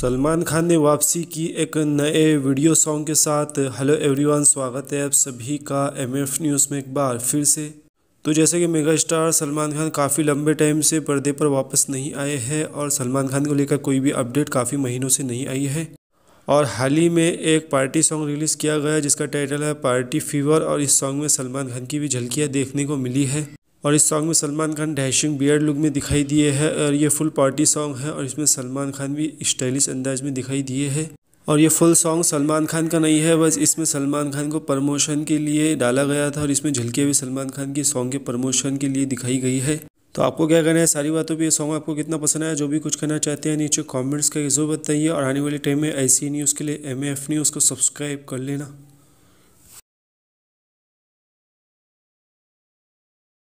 सलमान खान ने वापसी की एक नए वीडियो सॉन्ग के साथ हेलो एवरीवन स्वागत है आप सभी का एम एफ न्यूज़ में एक बार फिर से तो जैसे कि मेगा स्टार सलमान खान काफ़ी लंबे टाइम से पर्दे पर वापस नहीं आए हैं और सलमान खान को लेकर कोई भी अपडेट काफ़ी महीनों से नहीं आई है और हाल ही में एक पार्टी सॉन्ग रिलीज़ किया गया जिसका टाइटल है पार्टी फीवर और इस सॉन्ग में सलमान खान की भी झलकियाँ देखने को मिली है और इस सॉन्ग में Salman Khan dashing beard look में दिखाई दिए हैं और ये फुल पार्टी सॉन्ग है और इसमें सलमान खान भी स्टाइलिश अंदाज में दिखाई दिए हैं और ये फुल सॉन्ग सलमान खान का नहीं है बस इसमें सलमान खान को प्रमोशन के लिए डाला गया था और इसमें झलके भी सलमान खान की सॉन्ग के प्रमोशन के लिए दिखाई गई है तो आपको क्या कहना है सारी बातों पर ये सॉन्ग आपको कितना पसंद आया जो भी कुछ कहना चाहते हैं नीचे कमेंट्स का जरूर बताइए और आने वाले टाइम में ऐसी न्यूज़ के लिए एम न्यूज़ को सब्सक्राइब कर लेना